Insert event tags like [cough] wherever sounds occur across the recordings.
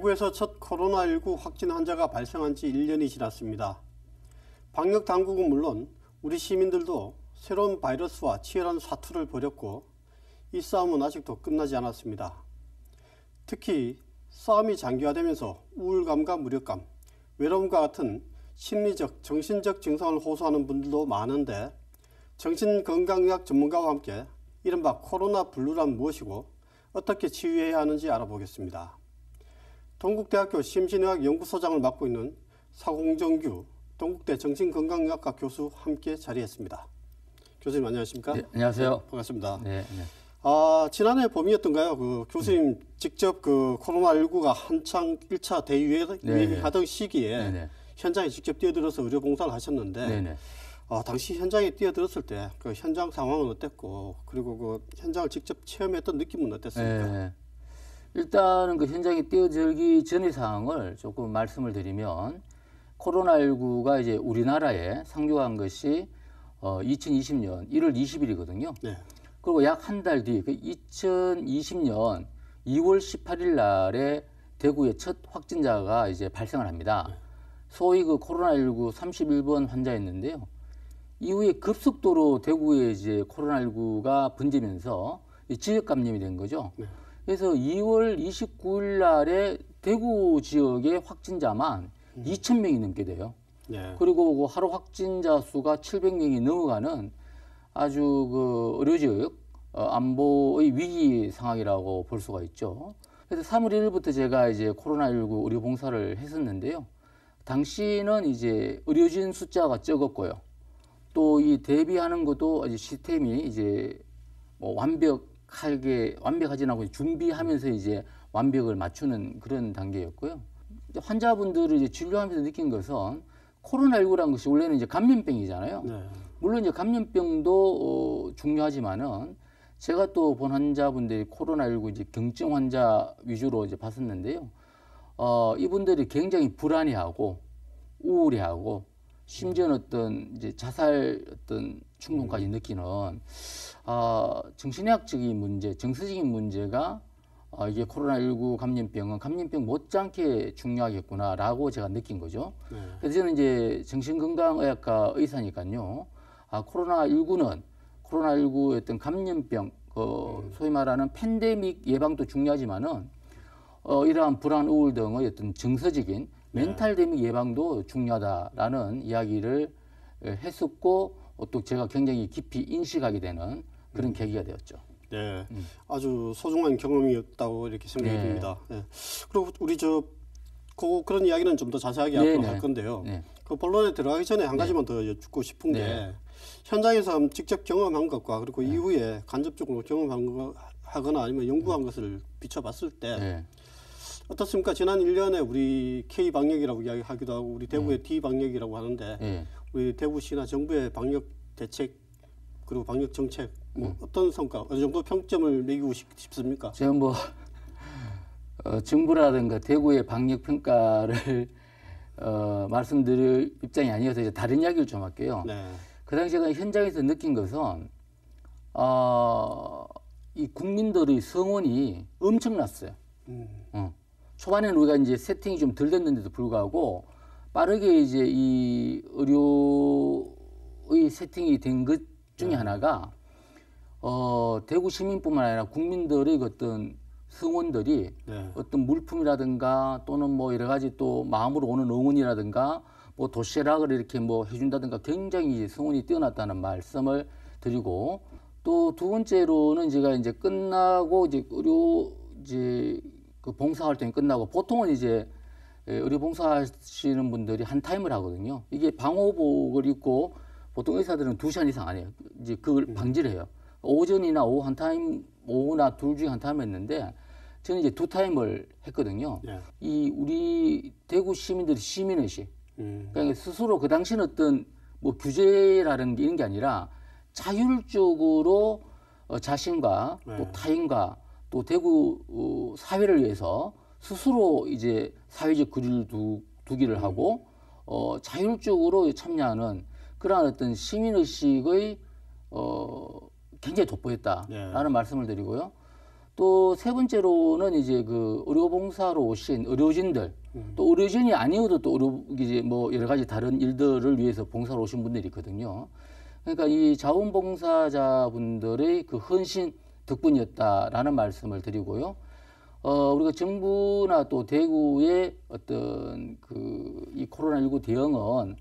대구에서 첫 코로나19 확진 환자가 발생한 지 1년이 지났습니다. 방역 당국은 물론 우리 시민들도 새로운 바이러스와 치열한 사투를 벌였고 이 싸움은 아직도 끝나지 않았습니다. 특히 싸움이 장기화되면서 우울감과 무력감, 외로움과 같은 심리적, 정신적 증상을 호소하는 분들도 많은데 정신건강의학 전문가와 함께 이른바 코로나 블루란 무엇이고 어떻게 치유해야 하는지 알아보겠습니다. 동국대학교 심신의학 연구소장을 맡고 있는 사공정규 동국대 정신건강의학과 교수 함께 자리했습니다. 교수님 안녕하십니까? 네, 안녕하세요. 네, 반갑습니다. 네, 아, 지난해 봄이었던가요? 그 교수님 네. 직접 그 코로나19가 한창 1차 대유행하던 시기에 현장에 직접 뛰어들어서 의료 봉사를 하셨는데 어, 당시 현장에 뛰어들었을 때 그 현장 상황은 어땠고 그리고 그 현장을 직접 체험했던 느낌은 어땠습니까? 일단은 그 현장에 뛰어들기 전의 상황을 조금 말씀을 드리면 코로나19가 이제 우리나라에 상륙한 것이 어, 2020년 1월 20일이거든요. 네. 그리고 약 한 달 뒤, 그 2020년 2월 18일 날에 대구에 첫 확진자가 이제 발생을 합니다. 네. 소위 그 코로나19 31번 환자였는데요. 이후에 급속도로 대구에 이제 코로나19가 번지면서 지역 감염이 된 거죠. 네. 그래서 2월 29일 날에 대구 지역의 확진자만 음. 2천 명이 넘게 돼요. 예. 그리고 그 하루 확진자 수가 700명이 넘어가는 아주 그 의료 지역 어, 안보의 위기 상황이라고 볼 수가 있죠. 그래서 3월 1일부터 제가 이제 코로나19 의료 봉사를 했었는데요. 당시는 이제 의료진 숫자가 적었고요. 또 이 대비하는 것도 이제 시스템이 이제 뭐 완벽 완벽하게 완벽하진 않고 준비하면서 이제 완벽을 맞추는 그런 단계였고요. 환자분들을 이제 진료하면서 느낀 것은 코로나19라는 것이 원래는 이제 감염병이잖아요. 네. 물론 이제 감염병도 어, 중요하지만은 제가 또 본 환자분들이 코로나19 이제 경증 환자 위주로 이제 봤었는데요. 어, 이분들이 굉장히 불안해하고 우울해하고 심지어는 어떤 이제 자살 어떤 충동까지 느끼는 아, 정신의학적인 문제, 정서적인 문제가 아, 이게 코로나19 감염병은 감염병 못지않게 중요하겠구나라고 제가 느낀 거죠. 네. 그래서 저는 이제 정신건강의학과 의사니까요. 아, 코로나19는 코로나19 어떤 감염병, 그 네. 소위 말하는 팬데믹 예방도 중요하지만은 어, 이러한 불안, 우울 등의 어떤 정서적인 멘탈 데미 예방도 중요하다라는 이야기를 예, 했었고 또 제가 굉장히 깊이 인식하게 되는 그런 음. 계기가 되었죠. 네, 음. 아주 소중한 경험이었다고 이렇게 생각이 네. 듭니다. 네. 그리고 우리 저 그, 그런 이야기는 좀 더 자세하게 네 앞으로 네. 할 건데요. 네. 그 본론에 들어가기 전에 한 네. 가지만 더 여쭙고 싶은 게 네. 현장에서 직접 경험한 것과 그리고 이후에 간접적으로 경험한 거 하거나 아니면 연구한 것을 비춰봤을 때 어떻습니까? 지난 1년에 우리 K 방역이라고 이야기하기도 하고 우리 대구의 음. D 방역이라고 하는데 음. 우리 대구시나 정부의 방역 대책 그리고 방역 정책 뭐 음. 어떤 성과 어느 정도 평점을 내기고 싶습니까? 제가 뭐 어, 정부라든가 대구의 방역 평가를 어, 말씀드릴 입장이 아니어서 이제 다른 이야기를 좀 할게요. 네. 그 당시 제 현장에서 느낀 것은 어, 이 국민들의 성원이 엄청났어요. 음. 어. 초반에는 우리가 이제 세팅이 좀 덜 됐는데도 불구하고 빠르게 이제 이 의료의 세팅이 된 것 중에 네. 하나가 어, 대구 시민뿐만 아니라 국민들의 그 어떤 승원들이 네. 어떤 물품이라든가 또는 뭐 여러 가지 또 마음으로 오는 응원이라든가 뭐 도시락을 이렇게 뭐 해준다든가 굉장히 이제 승원이 뛰어났다는 말씀을 드리고 또 두 번째로는 제가 이제 끝나고 이제 의료 이제 그 봉사활동이 끝나고 보통은 이제 예, 의료 봉사하시는 분들이 한 타임을 하거든요. 이게 방호복을 입고 보통 의사들은 두 시간 이상 안 해요. 이제 그걸 음. 방지를 해요. 오전이나 오후 한 타임, 오후나 둘 중에 한 타임 했는데 저는 이제 두 타임을 했거든요. 예. 이 우리 대구 시민들이 시민의식, 음. 그러니까 스스로 그 당시는 어떤 뭐 규제라는 게 있는 게 아니라 자율적으로 어, 자신과 예. 또 네. 타인과 또 대구 어, 사회를 위해서 스스로 이제 사회적 그릴 두, 기를 하고 어, 자율적으로 참여하는 그러한 어떤 시민의식의 어, 굉장히 돋보였다라는 네. 말씀을 드리고요. 또 세 번째로는 이제 그 의료봉사로 오신 의료진들 음. 또 의료진이 아니어도 또 의료 이제 뭐 여러 가지 다른 일들을 위해서 봉사로 오신 분들이 있거든요. 그러니까 이 자원봉사자분들의 그 헌신 덕분이었다라는 말씀을 드리고요. 어, 우리가 정부나 또 대구의 어떤 그 이 코로나19 대응은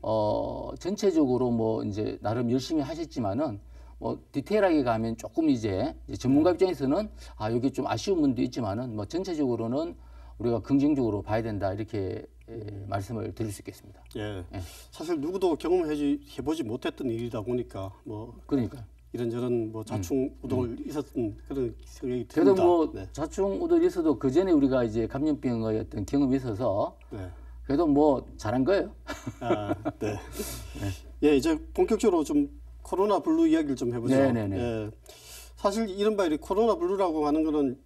어, 전체적으로 뭐 이제 나름 열심히 하셨지만은 뭐 디테일하게 가면 조금 이제, 이제 전문가 네. 입장에서는 아, 여기 좀 아쉬운 분도 있지만은 뭐 전체적으로는 우리가 긍정적으로 봐야 된다 이렇게 예, 음. 말씀을 드릴 수 있겠습니다. 예. 예. 사실 누구도 경험해 보지 못했던 일이다 보니까 뭐 그러니까 이런저런 뭐 자충 음. 우돌 음. 있었던 그런 생각이 듭니다. 그래도 뭐 네. 자충 우돌이 있어도 그 전에 우리가 이제 감염병의 어떤 경험이 있어서 네. 그래도 뭐 잘한 거예요. 아, 네. 네. 예, 이제 본격적으로 좀 코로나 블루 이야기를 좀 해보죠. 네네네. 예, 사실 이른바 이 코로나 블루라고 하는 거는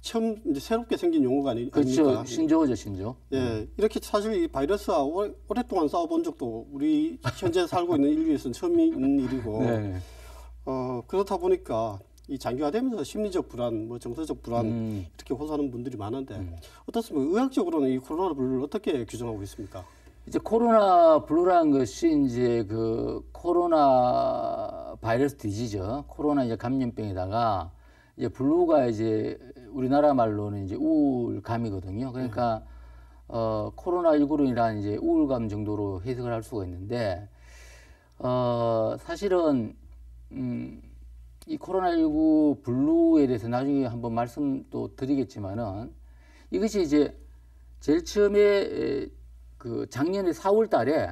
처음 이제 새롭게 생긴 용어가 아니, 그렇죠. 아닙니까? 예. 신조어죠, 신조. 예, 음. 이렇게 사실 이 바이러스와 오랫동안 싸워본 적도 우리 현재 살고 있는 인류에서는 처음 있는 [laughs] 일이고. 네네. 어, 그렇다 보니까 이 장기화되면서 심리적 불안, 뭐 정서적 불안 음. 이렇게 호소하는 분들이 많은데 음. 어떻습니까? 의학적으로는 이 코로나 블루를 어떻게 규정하고 있습니까? 이제 코로나 블루라는 것이 이제 그 코로나 바이러스 디지죠. 코로나 이제 감염병에다가 이제 블루가 이제 우리나라 말로는 이제 우울감이거든요. 그러니까 음. 어, 코로나19로 인한 이제 우울감 정도로 해석을 할 수가 있는데, 어, 사실은 음, 이 코로나19 블루에 대해서 나중에 한번 말씀 또 드리겠지만은 이것이 이제 제일 처음에 그 작년에 4월 달에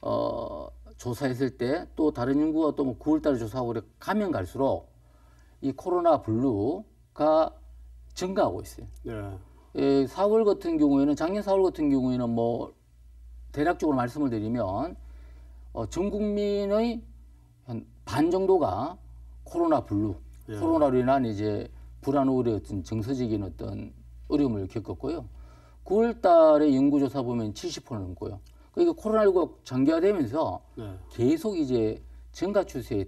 어, 조사했을 때 또 다른 연구가 또뭐 9월 달에 조사하고 그래 가면 갈수록 이 코로나 블루가 증가하고 있어요. 네. 예, 4월 같은 경우에는 작년 4월 같은 경우에는 뭐 대략적으로 말씀을 드리면 어, 전 국민의 한반 정도가 코로나 블루, 예. 코로나로 인한 이제 불안 우려의 어떤 정서적인 어떤 어려움을 겪었고요. 9월 달에 연구조사 보면 70% 넘고요. 그러니까 코로나19가 장기화되면서 네. 계속 이제 증가 추세에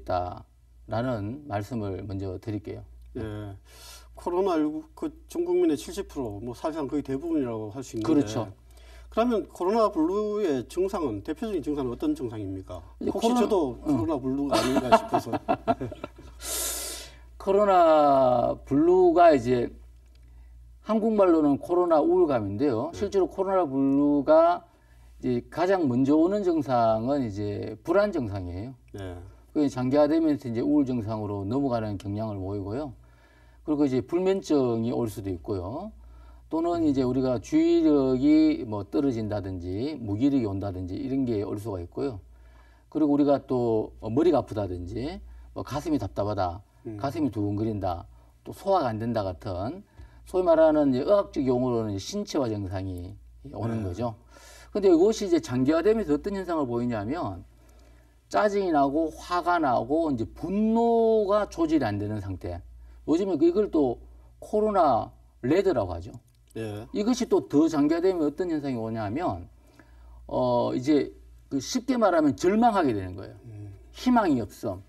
있다라는 말씀을 먼저 드릴게요. 예. 코로나19 그전 국민의 70%뭐 사실상 거의 대부분이라고 할 수 있는데 그렇죠. 그러면 코로나 블루의 증상은 대표적인 증상은 어떤 증상입니까? 혹시 코로나, 저도 어. 코로나 블루가 아닌가 싶어서. [laughs] 코로나 블루가 이제 한국말로는 코로나 우울감인데요. 네. 실제로 코로나 블루가 이제 가장 먼저 오는 증상은 이제 불안 증상이에요. 네. 그게 장기화되면서 이제 우울 증상으로 넘어가는 경향을 보이고요. 그리고 이제 불면증이 올 수도 있고요. 또는 이제 우리가 주의력이 뭐 떨어진다든지 무기력이 온다든지 이런 게 올 수가 있고요. 그리고 우리가 또 어, 머리가 아프다든지 뭐 가슴이 답답하다, 음. 가슴이 두근거린다, 또 소화가 안 된다 같은 소위 말하는 의학적 용어로는 신체화 증상이 오는 네. 거죠. 근데 이것이 이제 장기화되면서 어떤 현상을 보이냐면 짜증이 나고 화가 나고 이제 분노가 조절이 안 되는 상태. 요즘에 그, 이걸 또 코로나 레드라고 하죠. 예. 이것이 또 더 장기화되면 어떤 현상이 오냐면 어 이제 그 쉽게 말하면 절망하게 되는 거예요. 음. 희망이 없음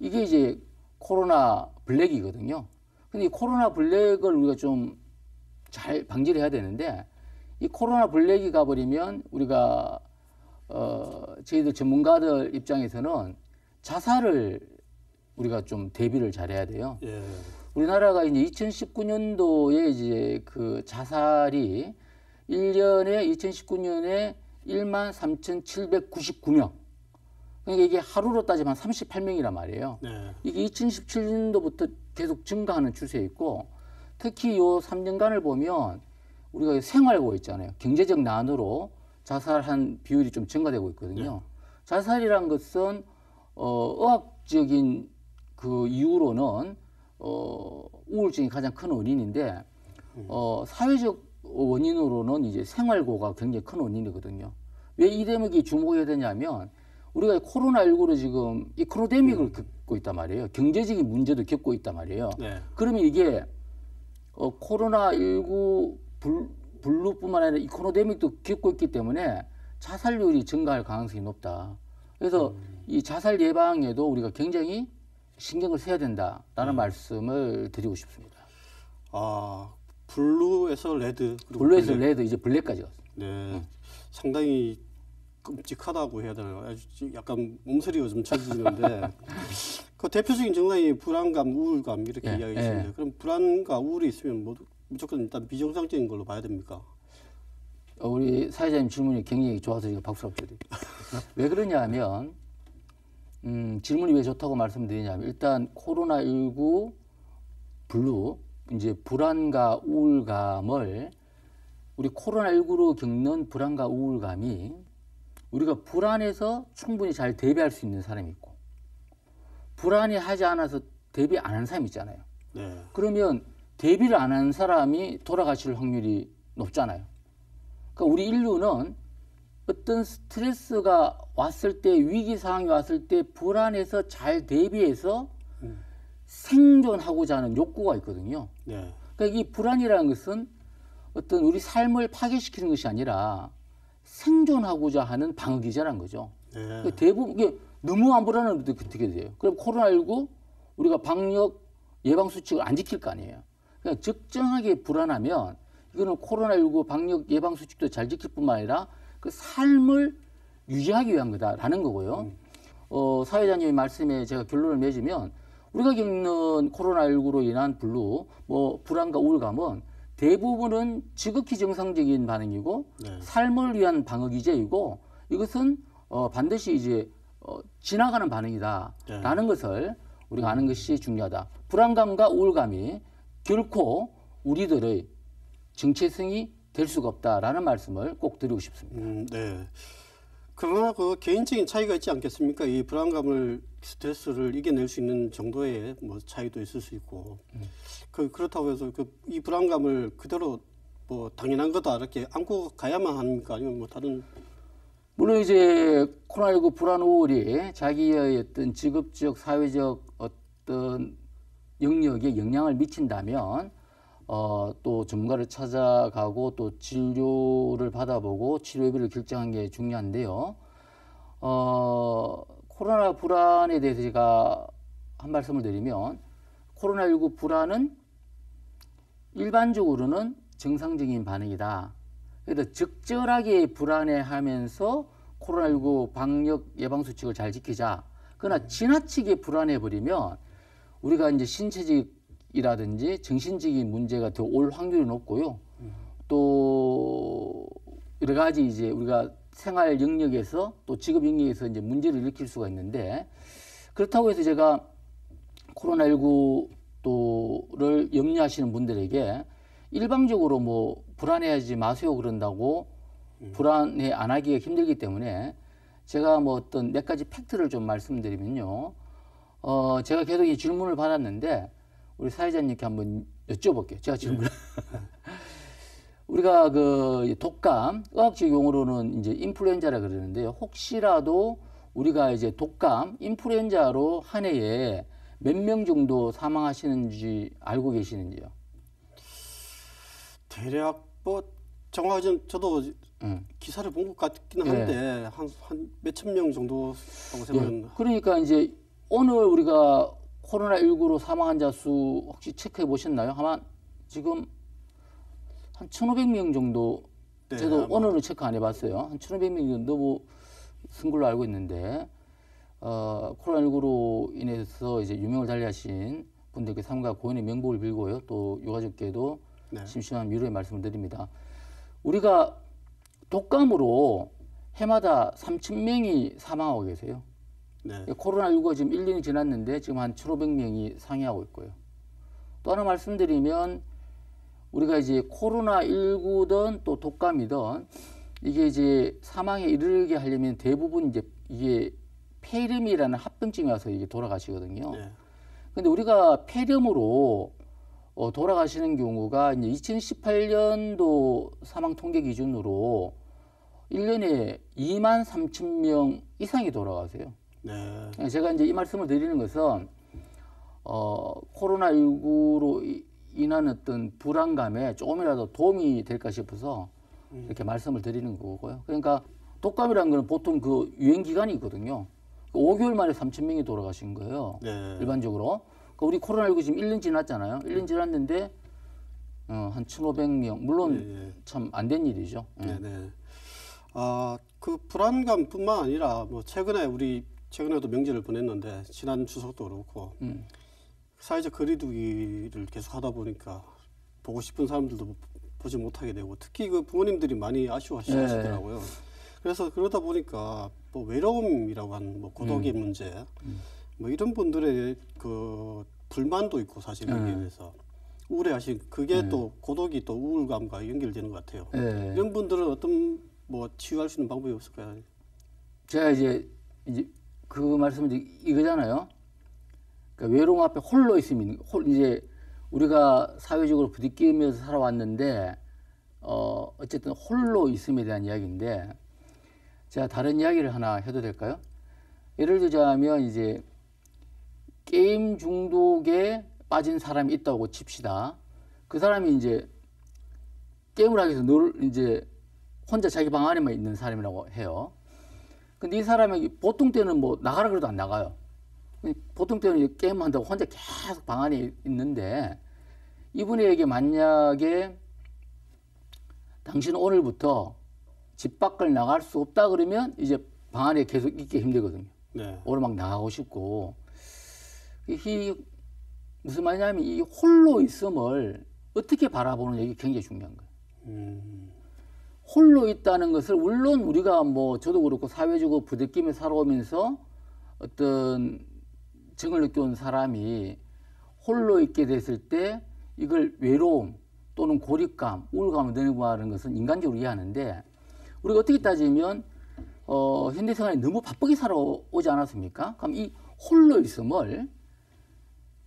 이게 이제 코로나 블랙이거든요. 근데 이 코로나 블랙을 우리가 좀 잘 방지를 해야 되는데 이 코로나 블랙이 가버리면 우리가 어 저희들 전문가들 입장에서는 자살을 우리가 좀 대비를 잘해야 돼요. 예. 우리나라가 이제 2019년도에 이제 그 자살이 1년에 2019년에 1만 3,799명. 그러니까 이게 하루로 따지면 38명이란 말이에요. 네. 이게 2017년도부터 계속 증가하는 추세있고 에 특히 요 3년간을 보면 우리가 생활고 있잖아요. 경제적 난으로 자살한 비율이 좀 증가되고 있거든요. 네. 자살이란 것은 어, 의학적인 그 이유로는 어, 우울증이 가장 큰 원인인데 어, 사회적 원인으로는 이제 생활고가 굉장히 큰 원인이거든요. 왜 이 대목이 주목해야 되냐면 우리가 코로나19로 지금 이코로데믹을 음. 겪고 있단 말이에요. 경제적인 문제도 겪고 있단 말이에요. 네. 그러면 이게 어, 코로나19 블루뿐만 아니라 이코노데믹도 겪고 있기 때문에 자살률이 증가할 가능성이 높다. 그래서 음. 이 자살 예방에도 우리가 굉장히 신경을 써야 된다라는 음. 말씀을 드리고 싶습니다. 아 블루에서 레드 블루에서 블랙. 레드 이제 블랙까지 갔어요. 네, 응. 네. 상당히 끔찍하다고 해야 되나요? 약간 몸서리가 좀 쳐지는데 [laughs] 그 대표적인 증상이 불안감, 우울감 이렇게 예, 이야기했습니다. 예. 그럼 불안과 우울이 있으면 모두 뭐 무조건 일단 비정상적인 걸로 봐야 됩니까? 어, 우리 사회자님 질문이 굉장히 좋아서 제가 박수를 드립니다. [laughs] 왜 그러냐 면 음, 질문이 왜 좋다고 말씀드리냐면 일단 코로나 19 블루 이제 불안과 우울감을 우리 코로나 19로 겪는 불안과 우울감이 우리가 불안해서 충분히 잘 대비할 수 있는 사람이 있고 불안해 하지 않아서 대비 안 하는 사람이 있잖아요. 네. 그러면 대비를 안 하는 사람이 돌아가실 확률이 높잖아요. 그러니까 우리 인류는 어떤 스트레스가 왔을 때 위기 상황이 왔을 때 불안해서 잘 대비해서 음. 생존하고자 하는 욕구가 있거든요. 네. 그러니까 이 불안이라는 것은 어떤 우리 삶을 파괴시키는 것이 아니라 생존하고자 하는 방어 기제라는 거죠. 네. 그 대부분 이게 너무 안 불안하면 그, 어떻게 돼요? 그럼 코로나19 우리가 방역 예방 수칙을 안 지킬 거 아니에요. 그러니까 적정하게 불안하면 이거는 코로나19 방역 예방 수칙도 잘 지킬 뿐만 아니라 그 삶을 유지하기 위한 거다라는 거고요. 음. 어, 사회자님의 말씀에 제가 결론을 맺으면 우리가 겪는 코로나19로 인한 불루, 뭐 불안과 우울감은 대부분은 지극히 정상적인 반응이고 네. 삶을 위한 방어 기제이고 이것은 어, 반드시 이제 어, 지나가는 반응이다라는 네. 것을 우리가 아는 것이 중요하다. 불안감과 우울감이 결코 우리들의 정체성이 될 수가 없다라는 말씀을 꼭 드리고 싶습니다. 음, 네. 그러나 그 개인적인 차이가 있지 않겠습니까? 이 불안감을 스트레스를 이겨낼 수 있는 정도의 뭐 차이도 있을 수 있고 음. 그 그렇다고 해서 그 이 불안감을 그대로 뭐 당연한 거다 이렇게 안고 가야만 합니까? 아니면 뭐 다른 물론 이제 코로나19 불안 우울이 자기의 어떤 직업적 사회적 어떤 영역에 영향을 미친다면 어, 또 전문가를 찾아가고 또 진료를 받아보고 치료비를 결정한 게 중요한데요. 어, 코로나 불안에 대해서 제가 한 말씀을 드리면 코로나19 불안은 일반적으로는 정상적인 반응이다. 그래서 적절하게 불안해하면서 코로나19 방역 예방 수칙을 잘 지키자. 그러나 지나치게 불안해버리면 우리가 이제 신체적 이라든지 정신적인 문제가 더 올 확률이 높고요. 또 여러 가지 이제 우리가 생활 영역에서 또 직업 영역에서 이제 문제를 일으킬 수가 있는데 그렇다고 해서 제가 코로나19 또를 염려하시는 분들에게 일방적으로 뭐 불안해하지 마세요 그런다고 음. 불안해 안 하기가 힘들기 때문에 제가 뭐 어떤 몇 가지 팩트를 좀 말씀드리면요. 어, 제가 계속 이 질문을 받았는데 우리 사회자님께 한번 여쭤볼게요. 제가 지금 네. [laughs] 우리가 그 독감 의학적 용어로는 이제 인플루엔자라 그러는데요. 혹시라도 우리가 이제 독감 인플루엔자로 한 해에 몇 명 정도 사망하시는지 알고 계시는지요? 대략 뭐 정확하지 저도 음. 기사를 본 것같기 예. 한데 네. 한 몇천 명 정도라고 예. 생각합니다. 네. 그러니까 이제 오늘 우리가 코로나19로 사망 환자 수 혹시 체크해 보셨나요? 아마 지금 한 1,500명 정도 네, 저도 아마. 오늘은 체크 안 해봤어요. 한 1,500명 정도 뭐쓴 걸로 알고 있는데 어, 코로나19로 인해서 이제 유명을 달리하신 분들께 삼가 고인의 명복을 빌고요. 또 유가족께도 네. 심심한 위로의 말씀을 드립니다. 우리가 독감으로 해마다 3,000명이 사망하고 계세요. 네. 코로나19가 지금 1년이 지났는데 지금 한 1,500명이 상해하고 있고요. 또 하나 말씀드리면 우리가 이제 코로나19든 또 독감이든 이게 이제 사망에 이르게 하려면 대부분 이제 이게 폐렴이라는 합병증이 와서 이게 돌아가시거든요. 그런데 네. 우리가 폐렴으로 어, 돌아가시는 경우가 이제 2018년도 사망 통계 기준으로 1년에 2만 3천 명 이상이 돌아가세요. 네. 제가 이제 이 말씀을 드리는 것은 어, 코로나19로 인한 어떤 불안감에 조금이라도 도움이 될까 싶어서 음. 이렇게 말씀을 드리는 거고요. 그러니까 독감이라는 거는 보통 그 유행 기간이 있거든요. 5개월 그 만에 3천 명이 돌아가신 거예요. 네. 일반적으로. 그러니까 우리 코로나19 지금 1년 지났잖아요. 1년 지났는데 어, 한 1,500명. 물론 예, 예. 참안 된 일이죠. 예. 네. 네. 아, 그 불안감뿐만 아니라 뭐 최근에 우리 최근에도 명절을 보냈는데 지난 추석도 그렇고 음. 사회적 거리두기를 계속 하다 보니까 보고 싶은 사람들도 보지 못하게 되고 특히 그 부모님들이 많이 아쉬워하시더라고요. 네. 그래서 그러다 보니까 뭐 외로움이라고 하는 뭐 고독의 음. 문제 음. 뭐 이런 분들의 그 불만도 있고 사실 여기에 네. 대해서 우울해하신 그게 네. 또 고독이 또 우울감과 연결되는 것 같아요. 네. 이런 분들은 어떤 뭐 치유할 수 있는 방법이 없을까요? 제가 이제, 이제 그 말씀은 이거잖아요. 그러니까 외로움 앞에 홀로 있으면 홀 이제 우리가 사회적으로 부딪히면서 살아왔는데 어 어쨌든 홀로 있음에 대한 이야기인데 제가 다른 이야기를 하나 해도 될까요? 예를 들자면 이제 게임 중독에 빠진 사람이 있다고 칩시다. 그 사람이 이제 게임을 하기 위해서 늘 이제 혼자 자기 방 안에만 있는 사람이라고 해요. 근데 이 사람이 보통 때는 뭐 나가라 그래도 안 나가요. 보통 때는 게임한다고 혼자 계속 방 안에 있는데 이분에게 만약에 당신 오늘부터 집 밖을 나갈 수 없다 그러면 이제 방 안에 계속 있기 힘들거든요. 네. 오늘 막 나가고 싶고 이 무슨 말이냐면 이 홀로 있음을 어떻게 바라보는 얘 굉장히 중요한 거예요. 음. 홀로 있다는 것을 물론 우리가 뭐 저도 그렇고 사회적으로 부대끼며 살아오면서 어떤 증을 느껴온 사람이 홀로 있게 됐을 때 이걸 외로움 또는 고립감, 우울감을 내려하는 것은 인간적으로 이해하는데 우리가 어떻게 따지면 어, 현대 생활이 너무 바쁘게 살아오지 않았습니까? 그럼 이 홀로 있음을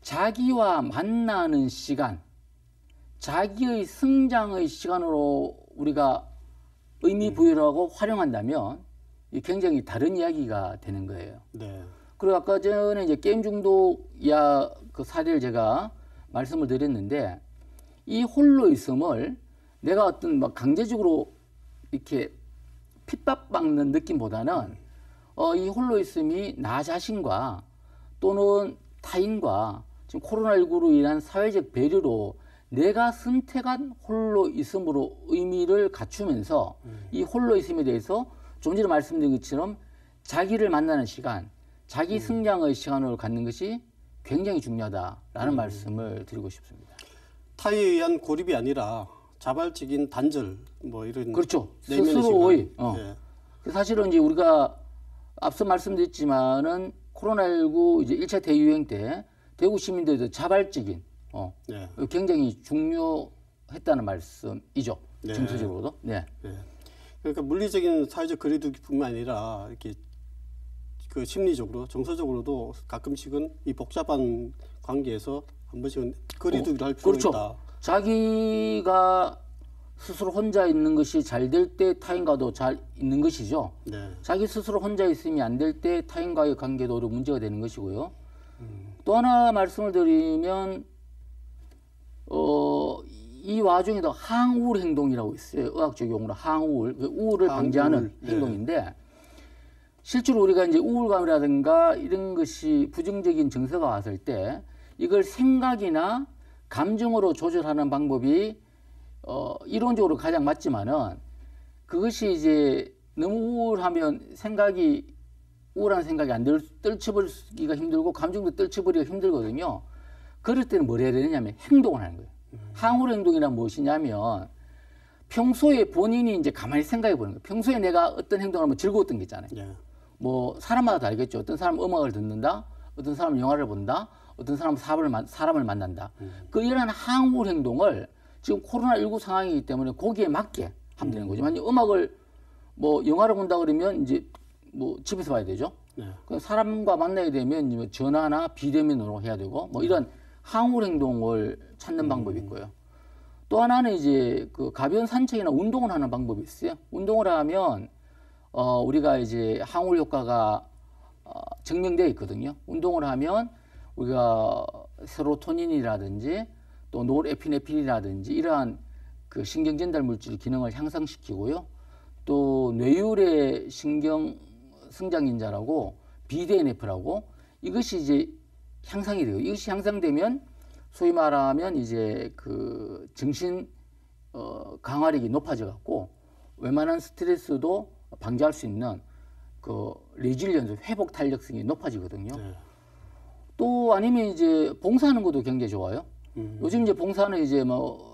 자기와 만나는 시간, 자기의 성장의 시간으로 우리가 의미 부여라 하고 활용한다면 굉장히 다른 이야기가 되는 거예요. 네. 그리고 아까 전에 이제 게임 중독 이하 그 사례를 제가 말씀을 드렸는데 이 홀로 있음을 내가 어떤 막 강제적으로 이렇게 핍박받는 느낌보다는 어, 이 홀로 있음이 나 자신과 또는 타인과 지금 코로나19로 인한 사회적 배려로 내가 선택한 홀로 있음으로 의미를 갖추면서 음. 이 홀로 있음에 대해서 좀 전에 말씀드린 것처럼 자기를 만나는 시간, 자기 음. 성장의 시간을 갖는 것이 굉장히 중요하다라는 음. 말씀을 드리고 싶습니다. 타에 의한 고립이 아니라 자발적인 단절 뭐 이런 그렇죠. 스스로의 어. 예. 그 사실은 이제 우리가 앞서 말씀드렸지만은 코로나19 이제 1차 대유행 때 대구 시민들도 자발적인 어, 네. 굉장히 중요했다는 말씀이죠. 네. 점수적으로도. 네. 네. 그러니까 물리적인 사회적 거리두기뿐만 아니라 이렇게 그 심리적으로, 정서적으로도 가끔씩은 이 복잡한 관계에서 한 번씩은 거리두기를 어, 할 필요가 그렇죠. 있다. 자기가 스스로 혼자 있는 것이 잘 될 때 타인과도 잘 있는 것이죠. 네. 자기 스스로 혼자 있음이 안될 때 타인과의 관계도 문제가 되는 것이고요. 음. 또 하나 말씀을 드리면 어, 이 와중에도 항우울 행동이라고 있어요. 의학적 용어로 항우울. 그 우울을 항울 방지하는 네. 행동인데 실제로 우리가 이제 우울감이라든가 이런 것이 부정적인 증세가 왔을 때 이걸 생각이나 감정으로 조절하는 방법이 어, 이론적으로 가장 맞지만은 그것이 이제 너무 우울하면 생각이 우울한 생각이 안 들, 떨쳐버리기가 힘들고 감정도 떨쳐버리기가 힘들거든요. 그럴 때는 뭘 해야 되냐면 행동을 하는 거예요. 항우 행동이란 무엇이냐면 평소에 본인이 이제 가만히 생각해 보는 거예요. 평소에 내가 어떤 행동을 하면 즐거웠던 게 있잖아요. 예. 뭐 사람마다 다르겠죠. 어떤 사람은 음악을 듣는다, 어떤 사람은 영화를 본다, 어떤 사람은 사람을, 만, 사람을 만난다. 음. 그 이런 항우 행동을 지금 코로나19 상황이기 때문에 거기에 맞게 하면 되는 음. 거죠. 만약 음악을 뭐 영화를 본다 그러면 이제 뭐 집에서 봐야 되죠. 네. 사람과 만나게 되면 뭐 전화나 비대면으로 해야 되고 뭐 이런 항우 행동을 찾는 음. 방법이 있고요. 또 하나는 이제 그 가벼운 산책이나 운동을 하는 방법이 있어요. 운동을 하면 어 우리가 이제 항울 효과가 어, 증명되어 있거든요. 운동을 하면 우리가 세로토닌이라든지 또 노르에피네핀이라든지 이러한 그 신경 전달 물질 기능을 향상시키고요. 또 뇌율의 신경 성장인자라고 BDNF라고 이것이 이제 향상이 되고 이것이 향상되면 소위 말하면 이제 그 정신 어, 강화력이 높아져 갖고 웬만한 스트레스도 방지할 수 있는 그 레질리언스 회복 탄력성이 높아지거든요. 네. 또 아니면 이제 봉사하는 것도 굉장히 좋아요. 음. 요즘 이제 봉사는 이제 뭐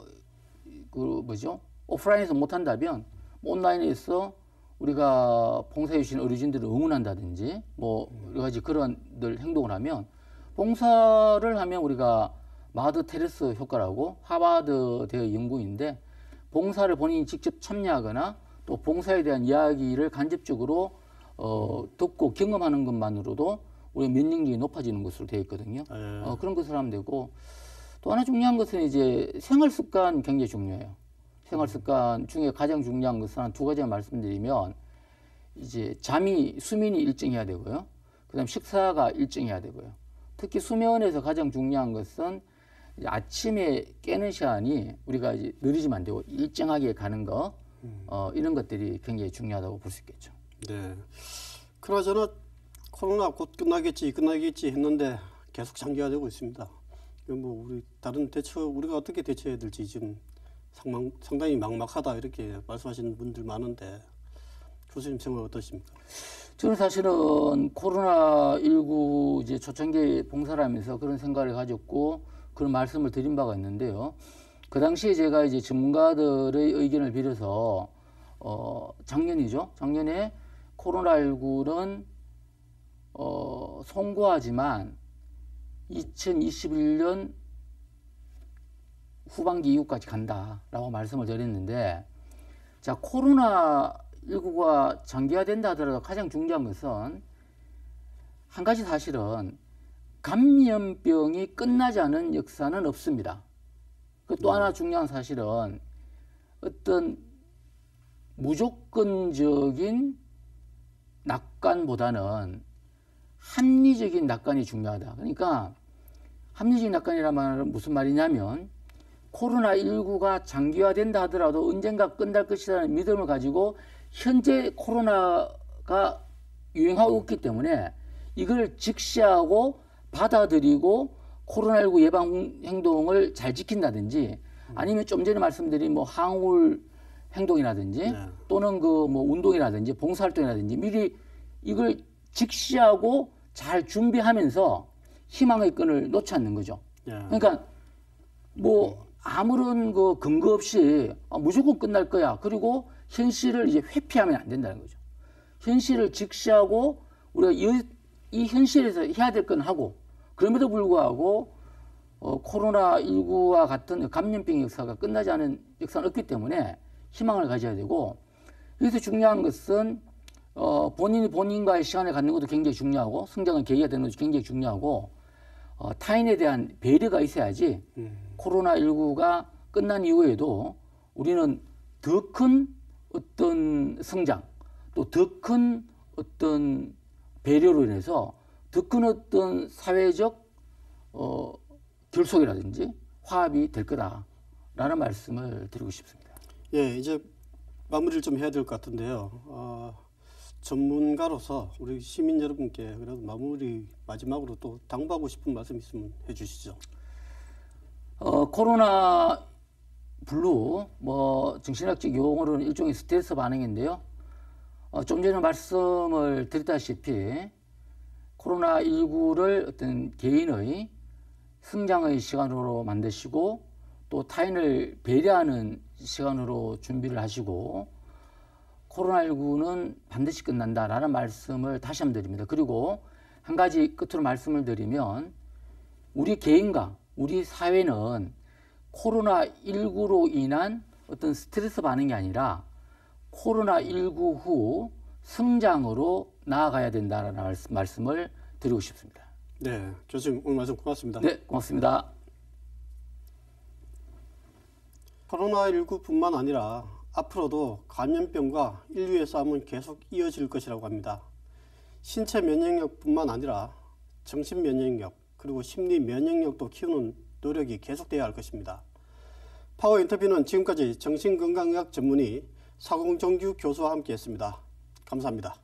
그 뭐죠 오프라인에서 못한다면 뭐 온라인에서 우리가 봉사해 주신 어르신들을 응원한다든지 뭐 여러 가지 그런 늘 행동을 하면 봉사를 하면 우리가 마드 테레스 효과라고 하바드 대의 연구인데 봉사를 본인이 직접 참여하거나 또 봉사에 대한 이야기를 간접적으로 어, 듣고 경험하는 것만으로도 우리 면역력이 높아지는 것으로 되어 있거든요. 예. 어, 그런 것을 하면 되고 또 하나 중요한 것은 이제 생활 습관 굉장히 중요해요. 생활 습관 중에 가장 중요한 것은 한두 가지 말씀드리면 이제 잠이 수면이 일정해야 되고요. 그다음 식사가 일정해야 되고요. 특히 수면에서 가장 중요한 것은 아침에 깨는 시간이 우리가 이제 느리지만 안 되고 일정하게 가는 거 음. 어, 이런 것들이 굉장히 중요하다고 볼 수 있겠죠. 네. 그나저나 코로나 곧 끝나겠지 끝나겠지 했는데 계속 장기화되고 있습니다. 뭐 우리 다른 대처 우리가 어떻게 대처해야 될지 지금 상망, 상당히 막막하다 이렇게 말씀하시는 분들 많은데 교수님 생각 어떠십니까? 저는 사실은 코로나 19 이제 초창기 봉사를 하면서 그런 생각을 가졌고 그런 말씀을 드린 바가 있는데요. 그 당시에 제가 이제 전문가들의 의견을 빌어서 어 작년이죠. 작년에 코로나 19는 어 송구하지만 2021년 후반기 이후까지 간다라고 말씀을 드렸는데 자 코로나 19가 장기화된다 하더라도 가장 중요한 것은 한 가지 사실은 감염병이 끝나지 않은 역사는 없습니다. 그 또 네. 하나 중요한 사실은 어떤 무조건적인 낙관보다는 합리적인 낙관이 중요하다. 그러니까 합리적인 낙관이란 말은 무슨 말이냐면 코로나19가 장기화된다 하더라도 언젠가 끝날 것이라는 믿음을 가지고 현재 코로나가 유행하고 있기 때문에 이걸 직시하고 받아들이고 코로나19 예방 행동을 잘 지킨다든지 아니면 좀 전에 말씀드린 뭐 항울 행동이라든지 네. 또는 그 뭐 운동이라든지 봉사활동이라든지 미리 이걸 직시하고 잘 준비하면서 희망의 끈을 놓지 않는 거죠. 네. 그러니까 뭐 아무런 그 근거 없이 아, 무조건 끝날 거야. 그리고 현실을 이제 회피하면 안 된다는 거죠. 현실을 직시하고 우리가 이, 이 현실에서 해야 될 건 하고 그럼에도 불구하고 어, 코로나19와 같은 감염병 역사가 끝나지 않은 역사는 없기 때문에 희망을 가져야 되고 여기서 중요한 것은 어, 본인이 본인과의 시간을 갖는 것도 굉장히 중요하고 성장을 계기가 되는 것도 굉장히 중요하고 어, 타인에 대한 배려가 있어야지 음. 코로나19가 끝난 이후에도 우리는 더큰 어떤 성장 또 더 큰 어떤 배려로 인해서 더 큰 어떤 사회적 어, 결속이라든지 화합이 될 거다라는 말씀을 드리고 싶습니다. 예, 이제 마무리를 좀 해야 될 것 같은데요. 어, 전문가로서 우리 시민 여러분께 그래도 마무리 마지막으로 또 당부하고 싶은 말씀 있으면 해주시죠. 어, 코로나 블루 뭐 정신학적 용어로는 일종의 스트레스 반응인데요. 어, 좀 전에 말씀을 드렸다시피 코로나19를 어떤 개인의 성장의 시간으로 만드시고 또 타인을 배려하는 시간으로 준비를 하시고 코로나19는 반드시 끝난다라는 말씀을 다시 한번 드립니다. 그리고 한 가지 끝으로 말씀을 드리면 우리 개인과 우리 사회는 코로나19로 인한 어떤 스트레스 반응이 아니라 코로나19 후 성장으로 나아가야 된다는 말씀, 말씀을 드리고 싶습니다. 네, 교수님 오늘 말씀 고맙습니다. 네, 고맙습니다. 코로나19뿐만 아니라 앞으로도 감염병과 인류의 싸움은 계속 이어질 것이라고 합니다. 신체 면역력뿐만 아니라 정신 면역력 그리고 심리 면역력도 키우는 노력이 계속되어야할 것입니다. 파워 인터뷰는 지금까지 정신건강의학 전문의 사공정규 교수와 함께했습니다. 감사합니다.